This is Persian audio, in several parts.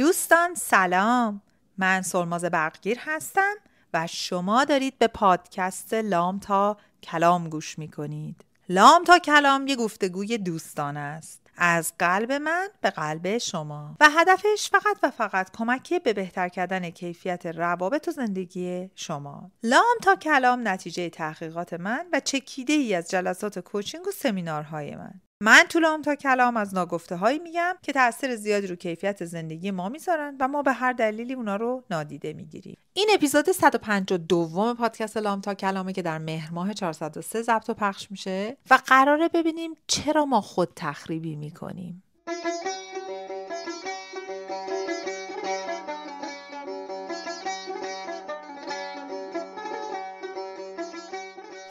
دوستان سلام من سلماز برقگیر هستم و شما دارید به پادکست لام تا کلام گوش می کنید لام تا کلام یه گفتگوی دوستان است از قلب من به قلب شما و هدفش فقط و فقط کمک به بهتر کردن کیفیت روابط و زندگی شما لام تا کلام نتیجه تحقیقات من و چکیده ای از جلسات کوچینگ و سمینارهای من من تو تا کلام از ناگفته هایی میگم که تاثیر زیادی رو کیفیت زندگی ما میذارن و ما به هر دلیلی اونا رو نادیده میگیریم این اپیزود 152 پادکست لام تا کلامه که در مهر ماه 403 ضبط و پخش میشه و قراره ببینیم چرا ما خود تخریبی میکنیم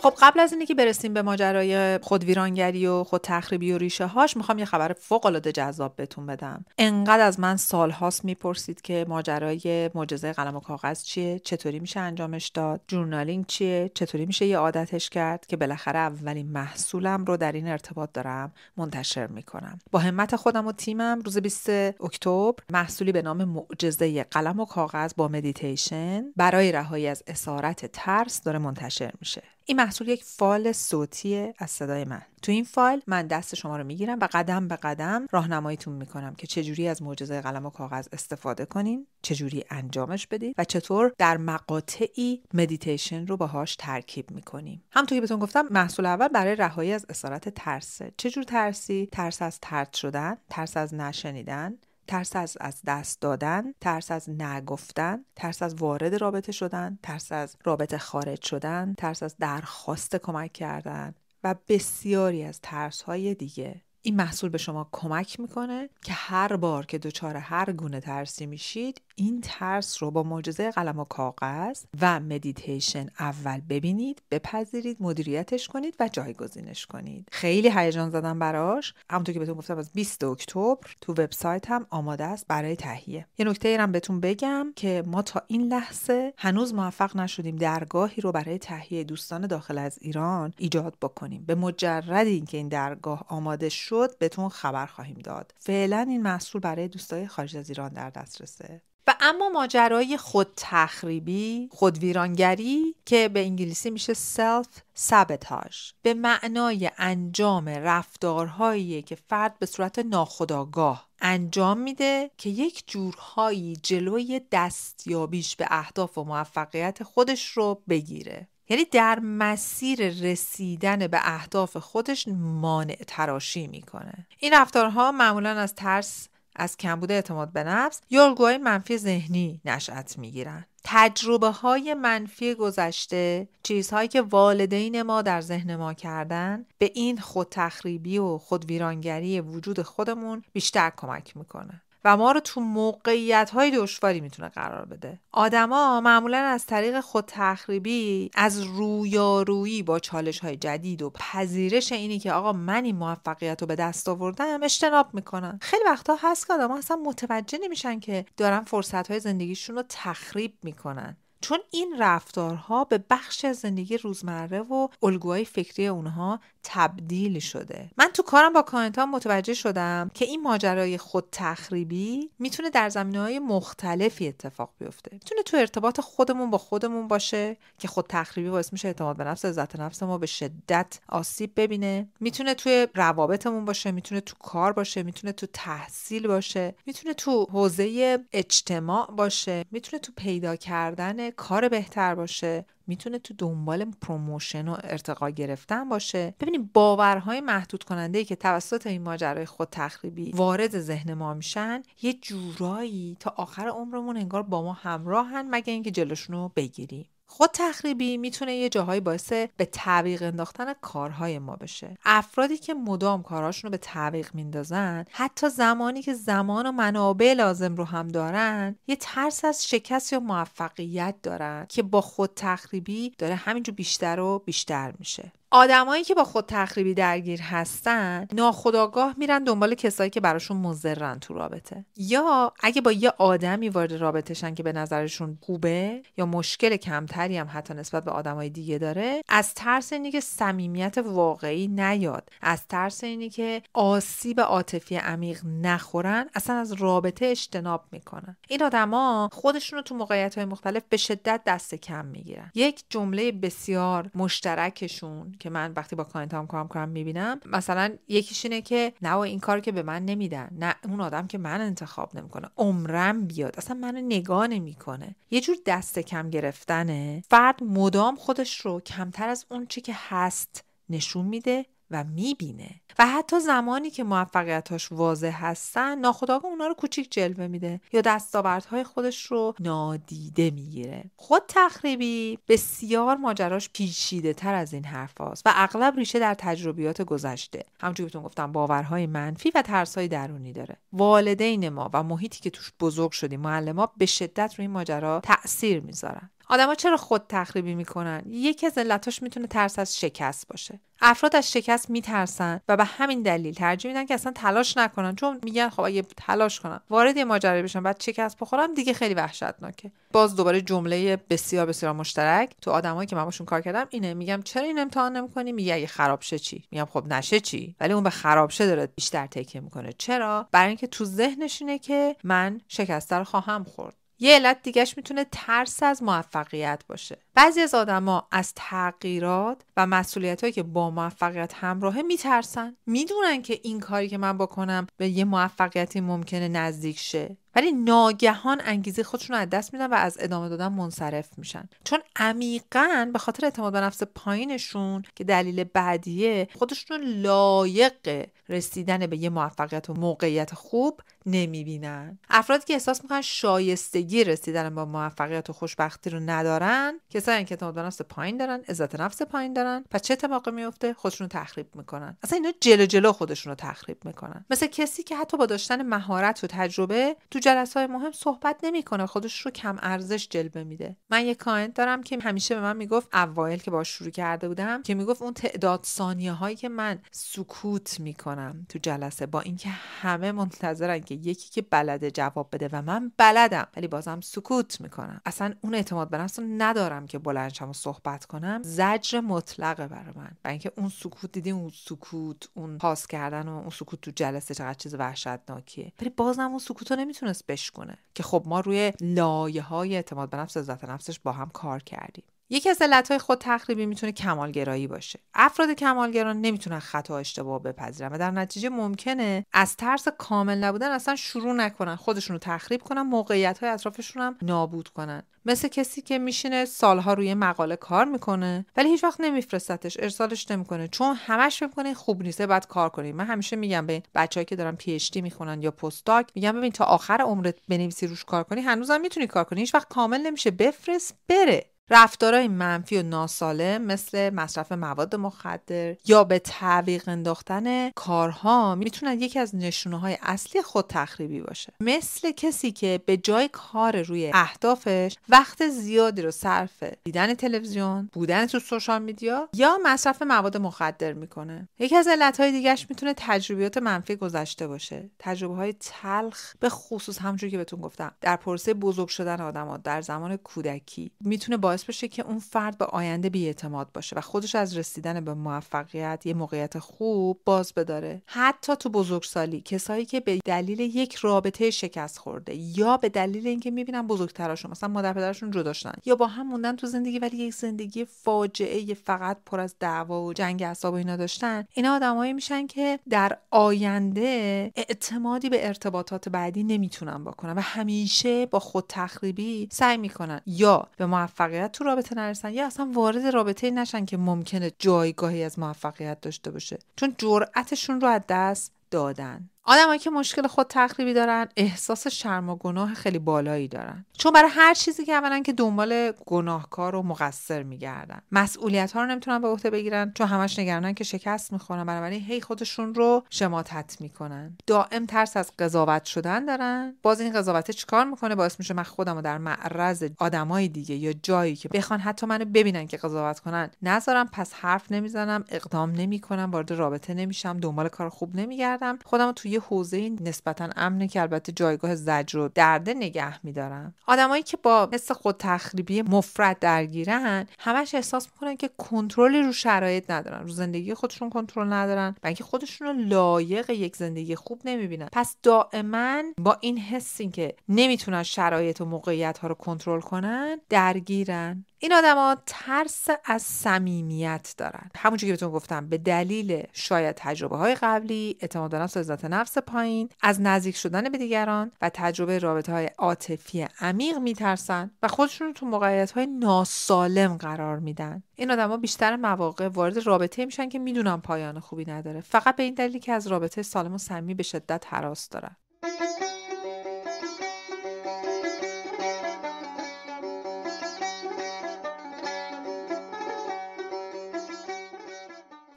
خب قبل از اینی که برسیم به ماجرای خود ویرانگری و خود تخریبی و ریشه هاش میخوام یه خبر فوق العاده جذاب بهتون بدم انقدر از من سالهاست میپرسید که ماجرای معجزه قلم و کاغذ چیه چطوری میشه انجامش داد جورنالینگ چیه چطوری میشه یه عادتش کرد که بالاخره اولین محصولم رو در این ارتباط دارم منتشر میکنم با همت خودم و تیمم روز 20 اکتبر محصولی به نام معجزه قلم و کاغذ با مدیتیشن برای رهایی از اسارت ترس داره منتشر میشه این محصول یک فایل صوتی از صدای من تو این فایل من دست شما رو میگیرم و قدم به قدم راهنماییتون میکنم که چجوری از معجزه قلم و کاغذ استفاده کنین چجوری انجامش بدید و چطور در مقاطعی مدیتیشن رو باهاش ترکیب میکنیم همونطور که بهتون گفتم محصول اول برای رهایی از اسارت ترسه چجور ترسی ترس از ترد شدن ترس از نشنیدن ترس از از دست دادن ترس از نگفتن ترس از وارد رابطه شدن ترس از رابطه خارج شدن ترس از درخواست کمک کردن و بسیاری از ترس های دیگه این محصول به شما کمک میکنه که هر بار که دچار هر گونه ترسی میشید این ترس رو با معجزه قلم و کاغذ و مدیتیشن اول ببینید بپذیرید مدیریتش کنید و جایگزینش کنید خیلی هیجان زدم براش همونطور که بهتون گفتم از 20 اکتبر تو وبسایت هم آماده است برای تهیه یه نکته ای بهتون بگم که ما تا این لحظه هنوز موفق نشدیم درگاهی رو برای تهیه دوستان داخل از ایران ایجاد بکنیم به مجرد اینکه این درگاه آماده شد بهتون خبر خواهیم داد فعلا این محصول برای دوستان خارج از ایران در دسترسه و اما ماجرای خود تخریبی خود ویرانگری که به انگلیسی میشه سلف سبتاش به معنای انجام رفتارهایی که فرد به صورت ناخودآگاه انجام میده که یک جورهایی جلوی دستیابیش به اهداف و موفقیت خودش رو بگیره یعنی در مسیر رسیدن به اهداف خودش مانع تراشی میکنه این رفتارها معمولا از ترس از کمبود اعتماد به نفس یا الگوهای منفی ذهنی نشأت میگیرن تجربه های منفی گذشته چیزهایی که والدین ما در ذهن ما کردن به این تخریبی و خودویرانگری وجود خودمون بیشتر کمک میکنه و ما رو تو موقعیت های دشواری میتونه قرار بده آدما معمولا از طریق خود تخریبی از رویارویی با چالش های جدید و پذیرش اینی که آقا من این موفقیت رو به دست آوردم اجتناب میکنن خیلی وقتا هست که ها اصلا متوجه نمیشن که دارن فرصت های زندگیشون رو تخریب میکنن چون این رفتارها به بخش از زندگی روزمره و الگوهای فکری اونها تبدیل شده من تو کارم با کانتا متوجه شدم که این ماجرای خود تخریبی میتونه در زمینه های مختلفی اتفاق بیفته میتونه تو ارتباط خودمون با خودمون باشه که خود تخریبی باعث میشه اعتماد به نفس عزت نفس ما به شدت آسیب ببینه میتونه توی روابطمون باشه میتونه تو کار باشه میتونه تو تحصیل باشه میتونه تو حوزه اجتماع باشه میتونه تو پیدا کردن کار بهتر باشه میتونه تو دنبال پروموشن و ارتقا گرفتن باشه ببینیم باورهای محدود کننده که توسط این ماجرای خود تخریبی وارد ذهن ما میشن یه جورایی تا آخر عمرمون انگار با ما همراهن مگه اینکه جلوشون رو بگیریم خود تخریبی میتونه یه جاهایی باعث به تعویق انداختن کارهای ما بشه افرادی که مدام کارهاشون رو به تعویق میندازن حتی زمانی که زمان و منابع لازم رو هم دارن یه ترس از شکست یا موفقیت دارن که با خود تخریبی داره همینجور بیشتر و بیشتر میشه آدمایی که با خود تخریبی درگیر هستن ناخداگاه میرن دنبال کسایی که براشون مضرن تو رابطه یا اگه با یه آدمی وارد رابطهشن که به نظرشون خوبه یا مشکل کمتری هم حتی نسبت به آدمای دیگه داره از ترس اینی که صمیمیت واقعی نیاد از ترس اینی که آسیب عاطفی عمیق نخورن اصلا از رابطه اجتناب میکنن این آدما خودشون رو تو موقعیت های مختلف به شدت دست کم میگیرن یک جمله بسیار مشترکشون که من وقتی با هم کار میکنم میبینم مثلا یکیش اینه که نه این کار که به من نمیدن نه اون آدم که من انتخاب نمیکنه عمرم بیاد اصلا منو نگاه نمیکنه یه جور دست کم گرفتنه فرد مدام خودش رو کمتر از اون چی که هست نشون میده و میبینه و حتی زمانی که موفقیتاش واضح هستن ناخداگاه اونا رو کوچیک جلوه میده یا دستاوردهای خودش رو نادیده میگیره خود تخریبی بسیار ماجراش پیچیده تر از این حرفاست و اغلب ریشه در تجربیات گذشته همچون بهتون گفتم باورهای منفی و ترسهای درونی داره والدین ما و محیطی که توش بزرگ شدیم ها به شدت روی این ماجرا تاثیر میذارن آدما چرا خود تخریبی میکنن یکی از علتاش میتونه ترس از شکست باشه افراد از شکست میترسن و به همین دلیل ترجیح میدن که اصلا تلاش نکنن چون میگن خب اگه تلاش کنم وارد ماجرا بشم بعد شکست بخورم دیگه خیلی وحشتناکه باز دوباره جمله بسیار بسیار مشترک تو آدمایی که من باشون کار کردم اینه میگم چرا این امتحان نمیکنی میگه اگه خراب شه چی میگم خب نشه چی ولی اون به خراب شه داره بیشتر تکیه میکنه چرا برای اینکه تو ذهنش اینه که من شکست خواهم خورد یه علت دیگهش میتونه ترس از موفقیت باشه بعضی از آدما از تغییرات و مسئولیت هایی که با موفقیت همراهه میترسن میدونن که این کاری که من بکنم به یه موفقیتی ممکنه نزدیک شه ولی ناگهان انگیزه خودشون رو از دست میدن و از ادامه دادن منصرف میشن چون عمیقا به خاطر اعتماد به نفس پایینشون که دلیل بعدیه خودشون لایق رسیدن به یه موفقیت و موقعیت خوب نمیبینن افرادی که احساس میکنن شایستگی رسیدن با موفقیت و خوشبختی رو ندارن کسایی که اعتماد به نفس پایین دارن عزت نفس پایین دارن پس چه اتفاقی میفته خودشون رو تخریب میکنن اصلا اینا جلو جلو خودشون رو تخریب میکنن مثل کسی که حتی با داشتن مهارت و تجربه تو جلسه های مهم صحبت نمیکنه خودش رو کم ارزش جلوه میده من یه کاینت دارم که همیشه به من میگفت اوایل که با شروع کرده بودم که میگفت اون تعداد ثانیه هایی که من سکوت میکنم تو جلسه با اینکه همه منتظرن یکی که بلده جواب بده و من بلدم ولی بازم سکوت میکنم اصلا اون اعتماد به نفس ندارم که بلند و صحبت کنم زجر مطلقه بر من و اینکه اون سکوت دیدی اون سکوت اون پاس کردن و اون سکوت تو جلسه چقدر چیز وحشتناکیه ولی بازم اون سکوت رو نمیتونست بشکنه که خب ما روی لایه های اعتماد به نفس و نفسش با هم کار کردیم یکی از علتهای خود تخریبی میتونه کمالگرایی باشه افراد کمالگران نمیتونن خطا و اشتباه بپذیرن و در نتیجه ممکنه از ترس کامل نبودن اصلا شروع نکنن خودشون رو تخریب کنن موقعیت های اطرافشون هم نابود کنن مثل کسی که میشینه سالها روی مقاله کار میکنه ولی هیچ وقت نمیفرستتش ارسالش نمیکنه چون همش میکنه خوب نیست بعد کار کنی من همیشه میگم به بچه‌ای که دارن پی اچ میخونن یا پستاک میگم ببین تا آخر عمرت بنویسی روش کار کنی هنوزم میتونی کار کنی هیچ وقت کامل نمیشه بفرست بره رفتارهای منفی و ناسالم مثل مصرف مواد مخدر یا به تعویق انداختن کارها میتونن یکی از نشونه های اصلی خود تخریبی باشه مثل کسی که به جای کار روی اهدافش وقت زیادی رو صرف دیدن تلویزیون بودن تو سوشال میدیا یا مصرف مواد مخدر میکنه یکی از های دیگهش میتونه تجربیات منفی گذشته باشه تجربه های تلخ به خصوص همونجوری که بهتون گفتم در پروسه بزرگ شدن آدمات در زمان کودکی میتونه باعث بشه که اون فرد به آینده بیاعتماد باشه و خودش از رسیدن به موفقیت یه موقعیت خوب باز بداره حتی تو بزرگسالی کسایی که به دلیل یک رابطه شکست خورده یا به دلیل اینکه میبینن بزرگتراشون مثلا مادر پدرشون جدا شدن یا با هم موندن تو زندگی ولی یک زندگی فاجعه فقط پر از دعوا و جنگ اعصاب و اینا داشتن اینا آدمایی میشن که در آینده اعتمادی به ارتباطات بعدی نمیتونن بکنن و همیشه با خود تخریبی سعی میکنن یا به موفقیت تو رابطه نرسن یا اصلا وارد رابطه نشن که ممکنه جایگاهی از موفقیت داشته باشه چون جرأتشون رو از دست دادن آدمایی که مشکل خود تخریبی دارن احساس شرم و گناه خیلی بالایی دارن چون برای هر چیزی که اولا که دنبال گناهکار و مقصر میگردن مسئولیت ها رو نمیتونن به عهده بگیرن چون همش نگرانن که شکست میخورن بنابراین هی خودشون رو شماتت میکنن دائم ترس از قضاوت شدن دارن باز این قضاوت چیکار میکنه باعث میشه من خودم رو در معرض آدمای دیگه یا جایی که بخوان حتی منو ببینن که قضاوت کنن نذارم پس حرف نمیزنم اقدام نمیکنم وارد رابطه نمیشم دنبال کار خوب نمیگردم خودم رو یه حوزه نسبتا امنه که البته جایگاه زجر و درده نگه میدارن آدمایی که با حس خود تخریبی مفرد درگیرن همش احساس میکنن که کنترلی رو شرایط ندارن رو زندگی خودشون کنترل ندارن و خودشون رو لایق یک زندگی خوب نمیبینن پس دائما با این حسی که نمیتونن شرایط و موقعیت ها رو کنترل کنن درگیرن این آدما ترس از صمیمیت دارن همونجور که بهتون گفتم به دلیل شاید تجربه های قبلی اعتماد به نفس نفس پایین از نزدیک شدن به دیگران و تجربه رابطه های عاطفی عمیق میترسن و خودشون رو تو موقعیت های ناسالم قرار میدن این آدما بیشتر مواقع وارد رابطه میشن که میدونن پایان خوبی نداره فقط به این دلیل که از رابطه سالم و صمیمی به شدت حراس دارن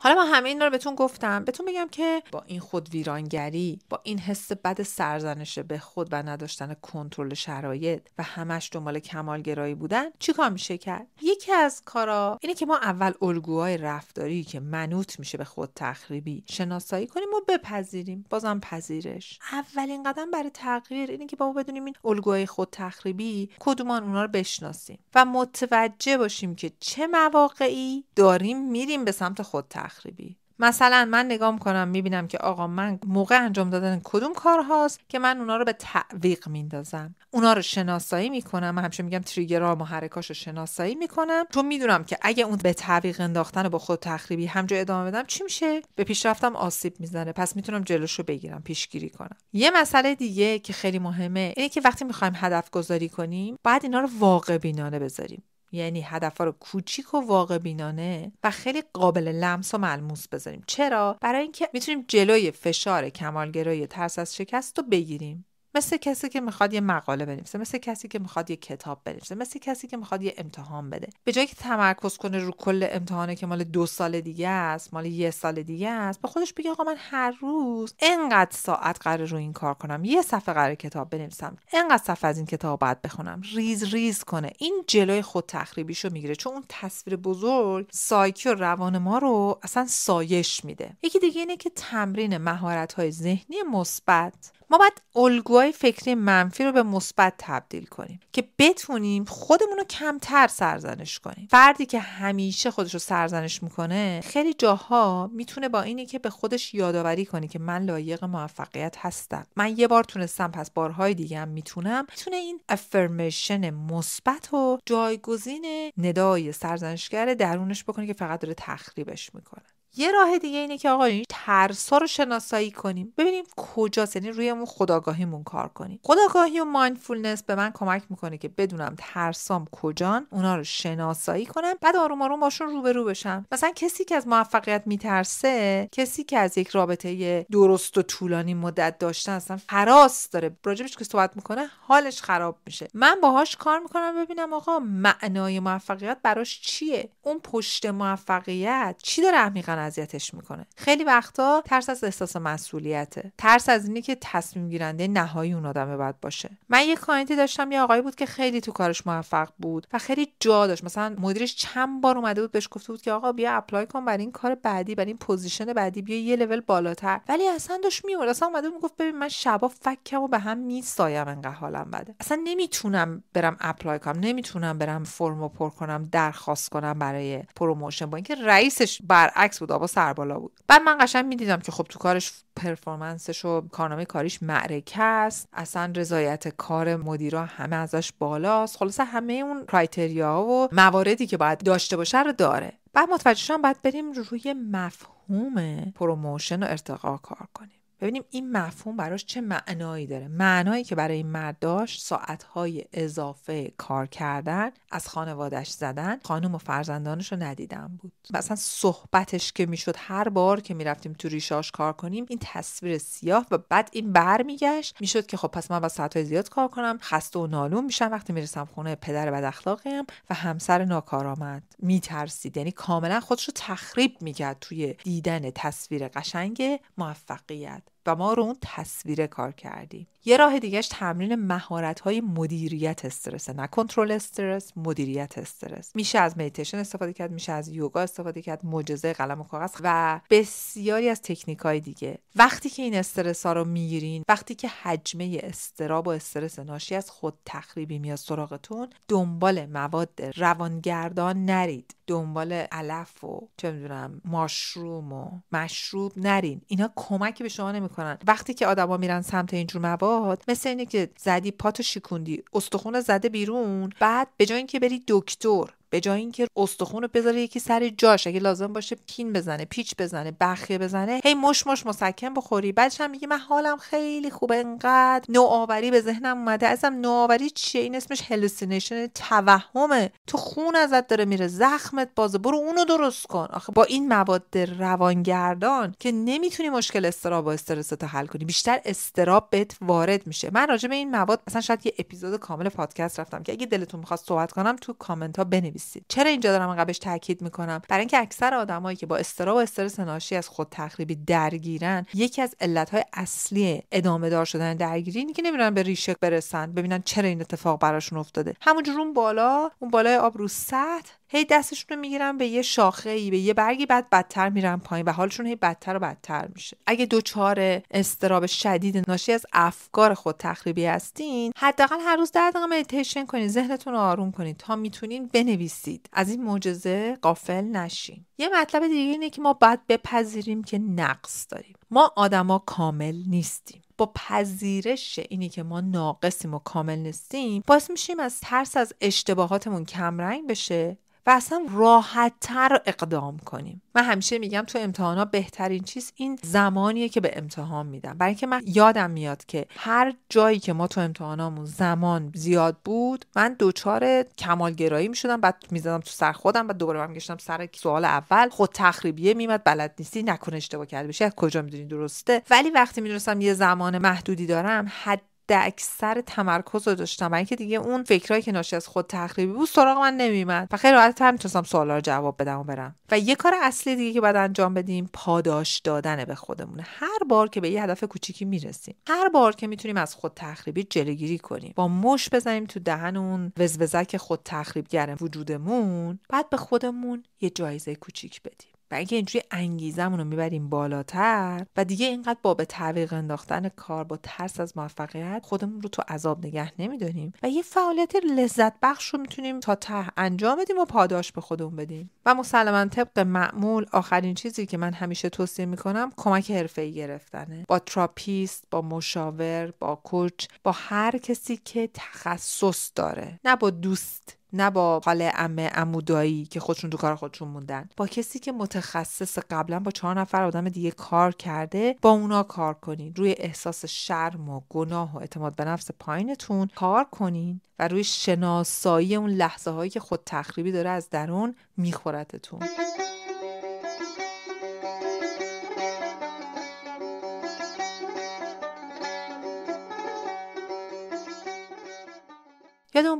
حالا من همه این رو بهتون گفتم بهتون بگم که با این خود ویرانگری با این حس بد سرزنش به خود و نداشتن کنترل شرایط و همش دنبال کمالگرایی بودن چیکار میشه کرد یکی از کارا اینه که ما اول الگوهای رفتاری که منوط میشه به خود تخریبی شناسایی کنیم و بپذیریم بازم پذیرش اولین قدم برای تغییر اینه که ما بدونیم این الگوهای خود تخریبی کدومان اونا رو بشناسیم و متوجه باشیم که چه مواقعی داریم میریم به سمت خود تخریبی تخریبی مثلا من نگاه میکنم میبینم که آقا من موقع انجام دادن کدوم کارهاست که من اونا رو به تعویق میندازم اونا رو شناسایی میکنم من همیشه میگم تریگرها و حرکاش رو شناسایی میکنم چون میدونم که اگه اون به تعویق انداختن و با خود تخریبی همجا ادامه بدم چی میشه به پیشرفتم آسیب میزنه پس میتونم جلوش رو بگیرم پیشگیری کنم یه مسئله دیگه که خیلی مهمه اینه که وقتی میخوایم هدف گذاری کنیم بعد اینا رو واقع بینانه بذاریم یعنی هدف رو کوچیک و واقع بینانه و خیلی قابل لمس و ملموس بذاریم چرا برای اینکه میتونیم جلوی فشار کمالگرایی ترس از شکست رو بگیریم مثل کسی که میخواد یه مقاله بنویسه مثل کسی که میخواد یه کتاب بنویسه مثل کسی که میخواد یه امتحان بده به جای که تمرکز کنه رو کل امتحانه که مال دو سال دیگه است مال یه سال دیگه است به خودش بگه آقا من هر روز انقدر ساعت قرار رو این کار کنم یه صفحه قرار کتاب بنویسم انقدر صفحه از این کتاب باید بخونم ریز ریز کنه این جلوی خود تخریبیشو میگیره چون اون تصویر بزرگ سایکی و روان ما رو اصلا سایش میده یکی دیگه اینه که تمرین مهارت های ذهنی مثبت ما باید الگوهای فکری منفی رو به مثبت تبدیل کنیم که بتونیم خودمون رو کمتر سرزنش کنیم فردی که همیشه خودش رو سرزنش میکنه خیلی جاها میتونه با اینی که به خودش یادآوری کنه که من لایق موفقیت هستم من یه بار تونستم پس بارهای دیگه هم میتونم میتونه این افرمیشن مثبت و جایگزین ندای سرزنشگر درونش بکنه که فقط داره تخریبش میکنه یه راه دیگه اینه که آقا این ترسا رو شناسایی کنیم ببینیم کجاست یعنی رویمون خداگاهیمون کار کنیم خداگاهی و مایندفولنس به من کمک میکنه که بدونم ترسام کجان اونا رو شناسایی کنم بعد آروم آروم باشون رو بشم مثلا کسی که از موفقیت میترسه کسی که از یک رابطه درست و طولانی مدت داشتن اصلا فراس داره راجبش که صحبت میکنه حالش خراب میشه من باهاش کار میکنم ببینم آقا معنای موفقیت براش چیه اون پشت موفقیت چی داره اذیتش میکنه خیلی وقتا ترس از احساس مسئولیته ترس از اینه که تصمیم گیرنده نهایی اون آدمه بعد باشه من یه کانتی داشتم یه آقایی بود که خیلی تو کارش موفق بود و خیلی جا داشت مثلا مدیرش چند بار اومده بود بهش گفته بود که آقا بیا اپلای کن برای این کار بعدی برای این پوزیشن بعدی بیا یه لول بالاتر ولی اصلا داشت میورد اصلا اومده میگفت ببین من شبا فکم و به هم میسایم انقدر حالم بده اصلا نمیتونم برم اپلای کنم نمیتونم برم فرم پر کنم درخواست کنم برای پروموشن با اینکه رئیسش برعکس بود سر بالا بود بعد من قشنگ میدیدم که خب تو کارش پرفورمنسش و کارنامه کاریش معرکه است اصلا رضایت کار مدیرا همه ازش بالاست خلاصه همه اون کرایتریا و مواردی که باید داشته باشه رو داره بعد متوجه شدم باید بریم روی مفهوم پروموشن و ارتقا کار کنیم ببینیم این مفهوم براش چه معنایی داره معنایی که برای این مرد داشت ساعتهای اضافه کار کردن از خانوادش زدن خانوم و فرزندانش رو ندیدن بود مثلا صحبتش که میشد هر بار که میرفتیم تو ریشاش کار کنیم این تصویر سیاه و بعد این برمیگشت میشد که خب پس من با ساعتهای زیاد کار کنم خسته و نالون میشم وقتی میرسم خونه پدر بد اخلاقیم و همسر ناکارآمد میترسید یعنی کاملا خودش رو تخریب میکرد توی دیدن تصویر قشنگ موفقیت و ما رو اون تصویره کار کردیم یه راه دیگهش تمرین مهارت های مدیریت استرس نه کنترل استرس مدیریت استرس میشه از میتیشن استفاده کرد میشه از یوگا استفاده کرد معجزه قلم و کاغذ و بسیاری از تکنیک های دیگه وقتی که این استرس ها رو میگیرین وقتی که حجمه استراب و استرس ناشی از خود تخریبی میاد سراغتون دنبال مواد روانگردان نرید دنبال علف و چه میدونم ماشروم و مشروب نرین اینا کمک به شما نمی وقتی که آدما میرن سمت اینجور مواد مثل اینه که زدی پاتو شیکوندی استخون زده بیرون بعد به جای اینکه بری دکتر به جای اینکه استخون رو بذاره یکی سر جاش اگه لازم باشه پین بزنه پیچ بزنه بخیه بزنه هی مش مش مسکن بخوری بعدش هم میگه من حالم خیلی خوبه انقدر نوآوری به ذهنم اومده ازم نوآوری چیه این اسمش هلوسینیشن توهمه تو خون ازت داره میره زخمت بازه برو اونو درست کن آخه با این مواد روانگردان که نمیتونی مشکل استراب با تو حل کنی بیشتر استراب بهت وارد میشه من راجع به این مواد اصلا شاید یه اپیزود کامل پادکست رفتم که اگه دلتون میخواست صحبت کنم تو کامنت ها بنویس. چرا اینجا دارم قبلش تاکید میکنم برای اینکه اکثر آدمایی که با استرا و استرس ناشی از خود تخریبی درگیرن یکی از های اصلی ادامه دار شدن درگیری اینه که نمیرن به ریشه برسن ببینن چرا این اتفاق براشون افتاده همونجور اون بالا اون بالای آب رو سطح هی دستشون رو میگیرن به یه شاخه ای به یه برگی بعد بدتر میرن پایین و حالشون هی بدتر و بدتر میشه اگه دچار استراب شدید ناشی از افکار خود تخریبی هستین حداقل هر روز در دقیقه مدیتیشن کنید ذهنتون رو آروم کنید تا میتونین بنویسید از این معجزه قافل نشین یه مطلب دیگه اینه که ما باید بپذیریم که نقص داریم ما آدما کامل نیستیم با پذیرش اینی که ما ناقصیم و کامل نیستیم باعث میشیم از ترس از اشتباهاتمون کمرنگ بشه و اصلا راحت تر اقدام کنیم من همیشه میگم تو ها بهترین چیز این زمانیه که به امتحان میدم برای اینکه من یادم میاد که هر جایی که ما تو امتحانامون زمان زیاد بود من دوچار کمالگرایی میشدم بعد میزدم تو سر خودم بعد دوباره گشتم سر سوال اول خود تخریبیه میمد بلد نیستی نکنه اشتباه کرده بشه کجا میدونی درسته ولی وقتی میدونستم یه زمان محدودی دارم حد اکثر تمرکز رو داشتم و اینکه دیگه اون فکرایی که ناشی از خود تخریبی بود سراغ من نمیمد و خیلی راحت هم میتونستم سوالا رو جواب بدم و برم و یه کار اصلی دیگه که باید انجام بدیم پاداش دادن به خودمون هر بار که به یه هدف کوچیکی میرسیم هر بار که میتونیم از خود تخریبی جلوگیری کنیم با مش بزنیم تو دهن اون وزوزک خود تخریبگر وجودمون بعد به خودمون یه جایزه کوچیک بدیم و اگه اینجوری انگیزمون رو میبریم بالاتر و دیگه اینقدر با به تعویق انداختن کار با ترس از موفقیت خودمون رو تو عذاب نگه نمیدانیم و یه فعالیت لذت بخش رو میتونیم تا ته انجام بدیم و پاداش به خودمون بدیم و مسلما طبق معمول آخرین چیزی که من همیشه توصیه میکنم کمک حرفه‌ای گرفتنه با تراپیست با مشاور با کوچ با هر کسی که تخصص داره نه با دوست نه با حال امه امودایی که خودشون تو کار خودشون موندن با کسی که متخصص قبلا با چهار نفر آدم دیگه کار کرده با اونا کار کنین روی احساس شرم و گناه و اعتماد به نفس پایینتون کار کنین و روی شناسایی اون لحظه هایی که خود تخریبی داره از درون میخورتتون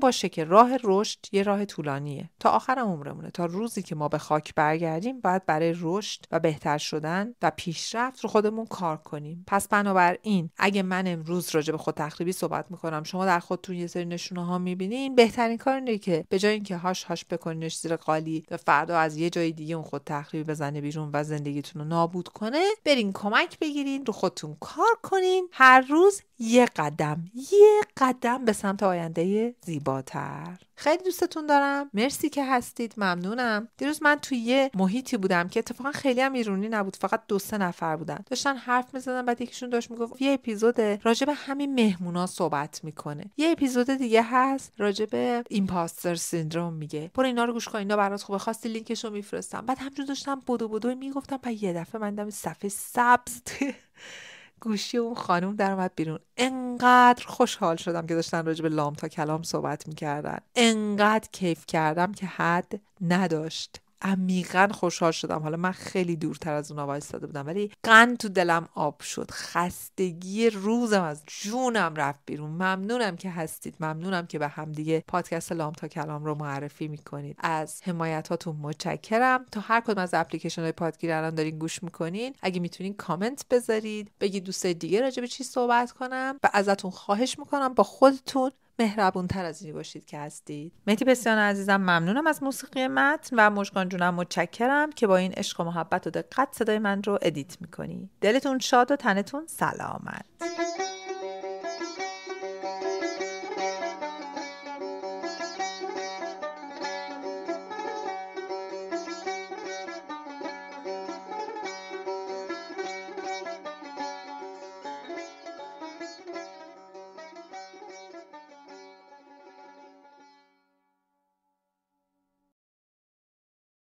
باشه که راه رشد یه راه طولانیه تا آخر عمرمونه تا روزی که ما به خاک برگردیم باید برای رشد و بهتر شدن و پیشرفت رو خودمون کار کنیم پس بنابراین اگه من امروز راجع به خود تخریبی صحبت میکنم شما در خودتون یه سری نشونه ها میبینین بهترین کار اینه که به جای اینکه هاش هاش بکنینش زیر قالی و فردا از یه جای دیگه اون خود تخریبی بزنه بیرون و زندگیتون رو نابود کنه برین کمک بگیرین رو خودتون کار کنین هر روز یه قدم یه قدم به سمت آینده زیبا زیباتر خیلی دوستتون دارم مرسی که هستید ممنونم دیروز من توی یه محیطی بودم که اتفاقا خیلی هم ایرونی نبود فقط دو سه نفر بودن داشتن حرف میزدن بعد یکیشون داشت میگفت یه اپیزود راجب همین مهمونا صحبت میکنه یه اپیزود دیگه هست راجب ایمپاستر سیندروم میگه برو اینا رو گوش کن اینا برات خوبه خواستی لینکشو میفرستم بعد همجور داشتم بدو بدو میگفتم بعد یه دفعه من دم صفحه سبز گوشی اون خانوم در اومد بیرون انقدر خوشحال شدم که داشتن راجب به لام تا کلام صحبت میکردن انقدر کیف کردم که حد نداشت عمیقا خوشحال شدم حالا من خیلی دورتر از اونا وایستاده بودم ولی قن تو دلم آب شد خستگی روزم از جونم رفت بیرون ممنونم که هستید ممنونم که به همدیگه پادکست لام تا کلام رو معرفی میکنید از حمایت هاتون متشکرم تا هر کدوم از اپلیکیشن های پادگیر الان دارین گوش میکنین اگه میتونین کامنت بذارید بگید دوست دیگه راجع به چی صحبت کنم و ازتون خواهش میکنم با خودتون مهربون تر از اینی باشید که هستید مهدی بسیار عزیزم ممنونم از موسیقی متن و مشکان جونم متشکرم که با این عشق و محبت و دقت صدای من رو ادیت میکنی دلتون شاد و تنتون سلامت